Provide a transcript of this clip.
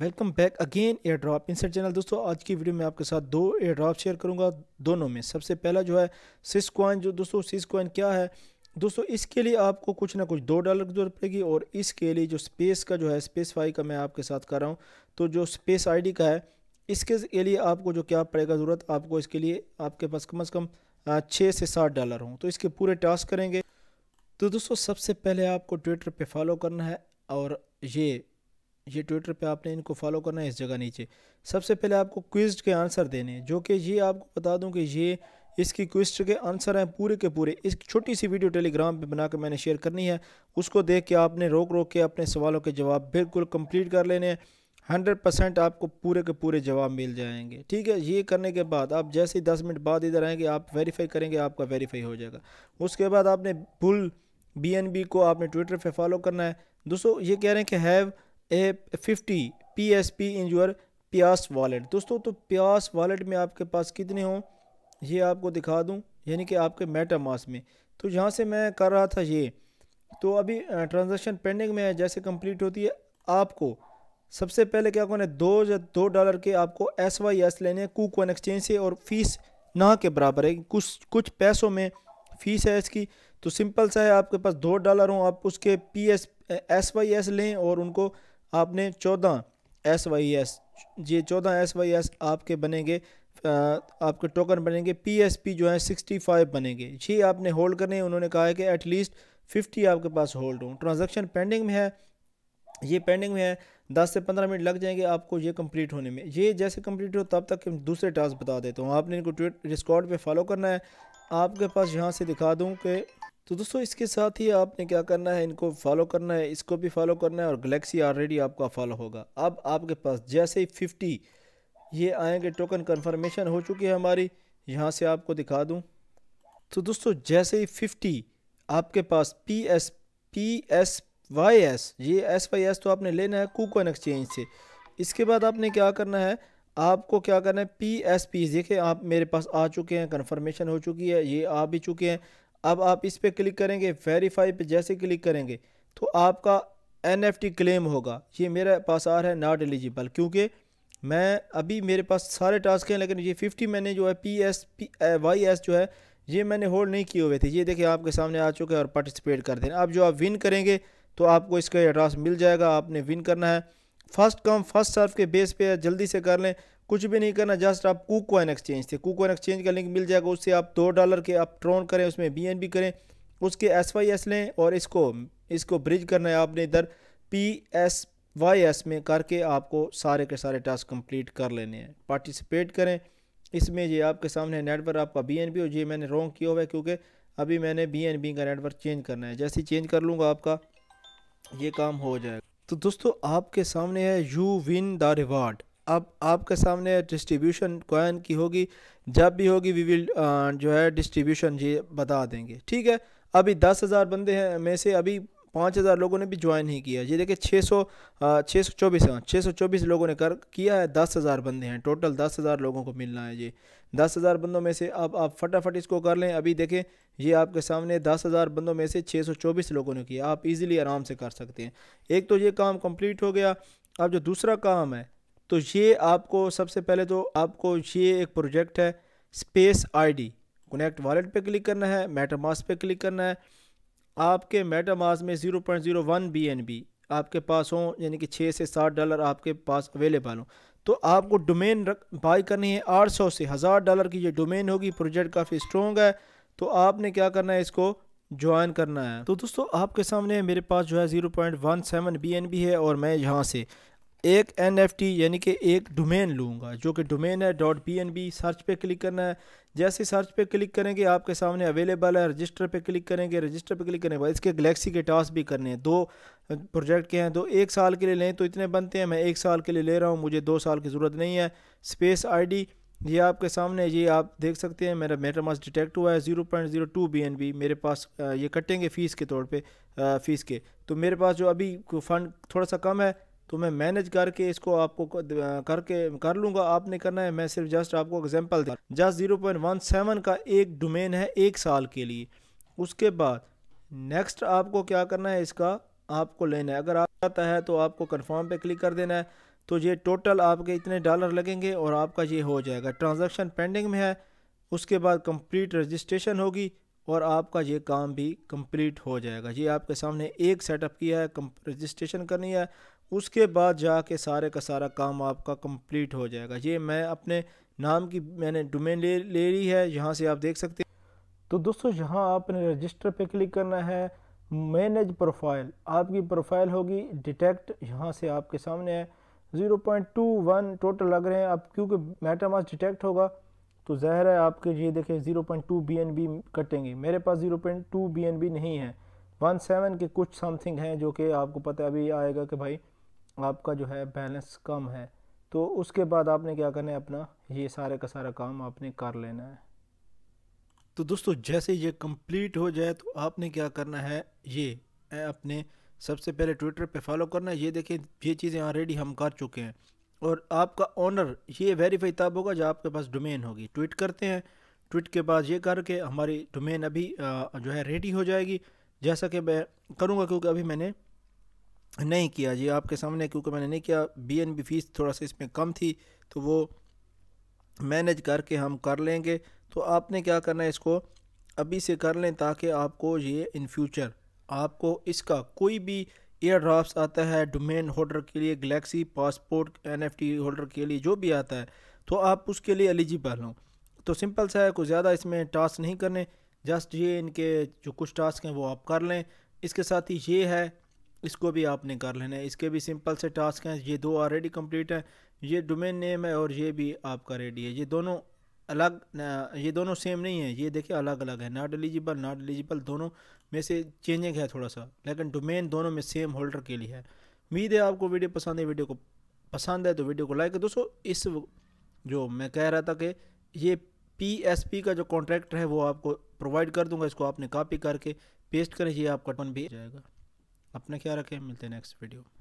welcome back again air drop in channel दोस्तों आज की वीडियो में आपके साथ दो एयर ड्रॉप शेयर करूंगा दोनों में सबसे पहला जो है सिस कॉइन जो दोस्तों सिस कोइन क्या है दोस्तों इसके लिए आपको कुछ ना कुछ दो डॉलर की जरूरत पड़ेगी और इसके लिए जो स्पेस का जो है स्पेस फाई का मैं आपके साथ कर रहा हूँ तो जो स्पेस आई का है इसके लिए आपको जो क्या पड़ेगा ज़रूरत आपको इसके लिए आपके पास कम अज़ कम छः से सात डॉलर हों तो इसके पूरे टास्क करेंगे तो दोस्तों सबसे पहले आपको ट्विटर पर फॉलो करना है और ये ये ट्विटर पे आपने इनको फॉलो करना है इस जगह नीचे सबसे पहले आपको क्विस्ट के आंसर देने हैं जो कि ये आपको बता दूं कि ये इसकी क्विस्ट के आंसर हैं पूरे के पूरे इस छोटी सी वीडियो टेलीग्राम पे बनाकर मैंने शेयर करनी है उसको देख के आपने रोक रोक के अपने सवालों के जवाब बिल्कुल कम्प्लीट कर लेने हैं हंड्रेड परसेंट आपको पूरे के पूरे जवाब मिल जाएंगे ठीक है ये करने के बाद आप जैसे ही दस मिनट बाद इधर आएंगे आप वेरीफाई करेंगे आपका वेरीफाई हो जाएगा उसके बाद आपने बुल बी को आपने ट्विटर पर फॉलो करना है दोस्तों ये कह रहे हैं कि have a fifty P S P in your प्यास वॉलेट दोस्तों तो प्यास वॉलेट में आपके पास कितने हों ये आपको दिखा दूँ यानी कि आपके मेटा मास में तो यहाँ से मैं कर रहा था ये तो अभी ट्रांजेक्शन पेंडिंग में है जैसे कंप्लीट होती है आपको सबसे पहले क्या कौन है दो या दो डॉलर के आपको एस वाई एस लेने हैं कूकॉन एक्सचेंज से और फीस ना के बराबर है कुछ कुछ पैसों में फ़ीस है इसकी तो सिंपल सा है आपके पास दो डॉलर हों आप उसके P S S Y S लें और उनको आपने चौदह एस वाई एस ये चौदह एस वाई एस आपके बनेंगे आपके टोकन बनेंगे पी एस पी जो है सिक्सटी फाइव बनेंगे ये आपने होल्ड करने हैं उन्होंने कहा है कि एटलीस्ट फिफ्टी आपके पास होल्ड हों ट्रांजेक्शन पेंडिंग में है ये पेंडिंग में है दस से पंद्रह मिनट लग जाएंगे आपको ये कंप्लीट होने में ये जैसे कंप्लीट हो तब तक दूसरे टास्क बता देता हूँ आपने इनको ट्विट डिस्कॉर्ड पर फॉलो करना है आपके पास यहाँ से दिखा दूँ कि तो दोस्तों इसके साथ ही आपने क्या करना है इनको फॉलो करना है इसको भी फॉलो करना है और गलेक्सी ऑलरेडी आपका फॉलो होगा अब आपके पास जैसे ही फिफ्टी ये आएंगे टोकन कंफर्मेशन हो चुकी है हमारी यहाँ से आपको दिखा दूँ तो दोस्तों जैसे ही फिफ्टी आपके पास P S P S Y S ये एस वाई एस तो आपने लेना है कूकन एक्सचेंज से इसके बाद आपने क्या करना है आपको क्या करना है पी एस पी देखें आप मेरे पास आ चुके हैं कन्फर्मेशन हो चुकी है ये आ भी चुके हैं अब आप इस पर क्लिक करेंगे वेरीफाई पे जैसे क्लिक करेंगे तो आपका एन क्लेम होगा ये मेरे पास आ रहा है नॉट एलिजिबल क्योंकि मैं अभी मेरे पास सारे टास्क हैं लेकिन ये 50 मैंने जो है P S P Y S जो है ये मैंने होल्ड नहीं किए हुए थे ये देखिए आपके सामने आ चुके हैं और पार्टिसिपेट कर देना अब जो आप विन करेंगे तो आपको इसका टास्क मिल जाएगा आपने विन करना है फर्स्ट कम फर्स्ट सर्व के बेस पे जल्दी से कर लें कुछ भी नहीं करना जस्ट आप कुक एक्सचेंज थे कुक एक्सचेंज का लिंक मिल जाएगा उससे आप दो डॉलर के आप ट्रोन करें उसमें बी करें उसके एस वाई एस लें और इसको इसको ब्रिज करना है आपने इधर पी एस वाई एस में करके आपको सारे के सारे टास्क कंप्लीट कर लेने हैं पार्टिसिपेट करें इसमें ये आपके सामने नेटवर्क आपका बी एन बी और ये मैंने रॉन्ग किया हुआ है क्योंकि अभी मैंने बी एन बी का नेटवर्क चेंज करना है जैसे ही चेंज कर लूँगा आपका ये काम हो जाएगा तो दोस्तों आपके सामने है यू विन द रिवार्ड अब आपके सामने डिस्ट्रीब्यूशन कॉइन की होगी जब भी होगी वी विल uh, जो है डिस्ट्रीब्यूशन ये बता देंगे ठीक है अभी दस हज़ार बंदे हैं में से अभी पाँच हज़ार लोगों ने भी ज्वाइन नहीं किया ये देखिए छः सौ uh, छः सौ चौबीस छः सौ चौबीस लोगों ने कर किया है दस हज़ार बंदे हैं टोटल दस हज़ार लोगों को मिलना है ये दस हज़ार बंदों में से अब आप फटाफट इसको कर लें अभी देखें ये आपके सामने दस हज़ार बंदों में से छः सौ चौबीस लोगों ने किया आप इजीली आराम से कर सकते हैं एक तो ये काम कम्प्लीट हो गया अब जो दूसरा काम है तो ये आपको सबसे पहले तो आपको ये एक प्रोजेक्ट है स्पेस आईडी कनेक्ट वॉलेट पे क्लिक करना है मेटामास पे क्लिक करना है आपके मेटामास में zero point zero one B N B आपके पास हों यानी कि छः से सात डॉलर आपके पास अवेलेबल हों तो आपको डोमेन बाई करनी है आठ सौ से हज़ार डॉलर की ये डोमेन होगी प्रोजेक्ट काफ़ी स्ट्रॉन्ग है तो आपने क्या करना है इसको ज्वाइन करना है तो दोस्तों आपके सामने मेरे पास जो है zero point one seven B N B है और मैं यहाँ से एक एन यानी कि एक डोमेन लूँगा जो कि डोमेन है डॉट पी सर्च पे क्लिक करना है जैसे सर्च पे क्लिक करेंगे आपके सामने अवेलेबल है रजिस्टर पे क्लिक करेंगे रजिस्टर पे क्लिक करने के बाद इसके गलेक्सी के टास्क भी करने हैं दो प्रोजेक्ट के हैं दो एक साल के लिए लें तो इतने बनते हैं मैं एक साल के लिए ले रहा हूँ मुझे दो साल की ज़रूरत नहीं है स्पेस आई ये आपके सामने ये आप देख सकते हैं मेरा मेटामास डिटेक्ट हुआ है zero point zero two B N B मेरे पास ये कटेंगे फ़ीस के तौर पर फ़ीस के तो मेरे पास जो अभी फंड थोड़ा सा कम है तो मैं मैनेज करके इसको आपको करके कर लूँगा आपने करना है मैं सिर्फ जस्ट आपको एग्जाम्पल दे just zero point one seven का एक डोमेन है एक साल के लिए उसके बाद नेक्स्ट आपको क्या करना है इसका आपको लेना है अगर आप आता है तो आपको कन्फर्म पे क्लिक कर देना है तो ये टोटल आपके इतने डॉलर लगेंगे और आपका ये हो जाएगा ट्रांजैक्शन पेंडिंग में है उसके बाद कंप्लीट रजिस्ट्रेशन होगी और आपका ये काम भी कंप्लीट हो जाएगा ये आपके सामने एक सेटअप किया है रजिस्ट्रेशन करनी है उसके बाद जाके सारे का सारा काम आपका कंप्लीट हो जाएगा ये मैं अपने नाम की मैंने डोमेन ले ले ली है यहाँ से आप देख सकते तो दोस्तों यहाँ आपने रजिस्टर पे क्लिक करना है मैनेज प्रोफाइल आपकी प्रोफाइल होगी डिटेक्ट यहाँ से आपके सामने है वन टोटल लग रहे हैं आप क्योंकि मेटामास डिटेक्ट होगा तो ज़ाहिर है आपके ये देखें 0.2 बी कटेंगे मेरे पास 0.2 बी नहीं है 17 के कुछ समथिंग हैं जो कि आपको पता अभी आएगा कि भाई आपका जो है बैलेंस कम है तो उसके बाद आपने क्या करना है अपना ये सारे का सारा काम आपने कर लेना है तो दोस्तों जैसे ये कंप्लीट हो जाए तो आपने क्या करना है ये अपने सबसे पहले ट्विटर पे फॉलो करना है ये देखें ये चीज़ें ऑलरेडी हम कर चुके हैं और आपका ऑनर ये वेरीफाई तब होगा जब आपके पास डोमेन होगी ट्वीट करते हैं ट्वीट के बाद ये करके हमारी डोमेन अभी जो है रेडी हो जाएगी जैसा कि मैं करूँगा क्योंकि अभी मैंने नहीं किया जी आपके सामने क्योंकि मैंने नहीं किया बी एन बी फ़ीस थोड़ा सा इसमें कम थी तो वो मैनेज करके हम कर लेंगे तो आपने क्या करना है इसको अभी से कर लें ताकि आपको ये इन फ्यूचर आपको इसका कोई भी एयर ड्राफ्ट आता है डोमेन होल्डर के लिए गलेक्सी पासपोर्ट एनएफटी होल्डर के लिए जो भी आता है तो आप उसके लिए एलिजिबल हों तो सिंपल सा है कुछ ज़्यादा इसमें टास्क नहीं करने जस्ट ये इनके जो कुछ टास्क हैं वो आप कर लें इसके साथ ही ये है इसको भी आपने कर लेना है इसके भी सिंपल से टास्क हैं ये दो ऑलरेडी कंप्लीट है ये डोमेन नेम है और ये भी आपका रेडी है ये दोनों अलग ये दोनों सेम नहीं है ये देखिए अलग अलग है नॉट एलिजिबल नॉट एलिजिबल दोनों में से चेंजिंग है थोड़ा सा लेकिन डोमेन दोनों में सेम होल्डर के लिए है उम्मीद है आपको वीडियो पसंद है वीडियो को पसंद है तो वीडियो को लाइक दोस्तों इस जो मैं कह रहा था कि ये पी का जो कॉन्ट्रैक्ट है वो आपको प्रोवाइड कर दूँगा इसको आपने कापी करके पेस्ट करें ये आपका टन भी जाएगा अपना क्या रखें मिलते हैं नेक्स्ट वीडियो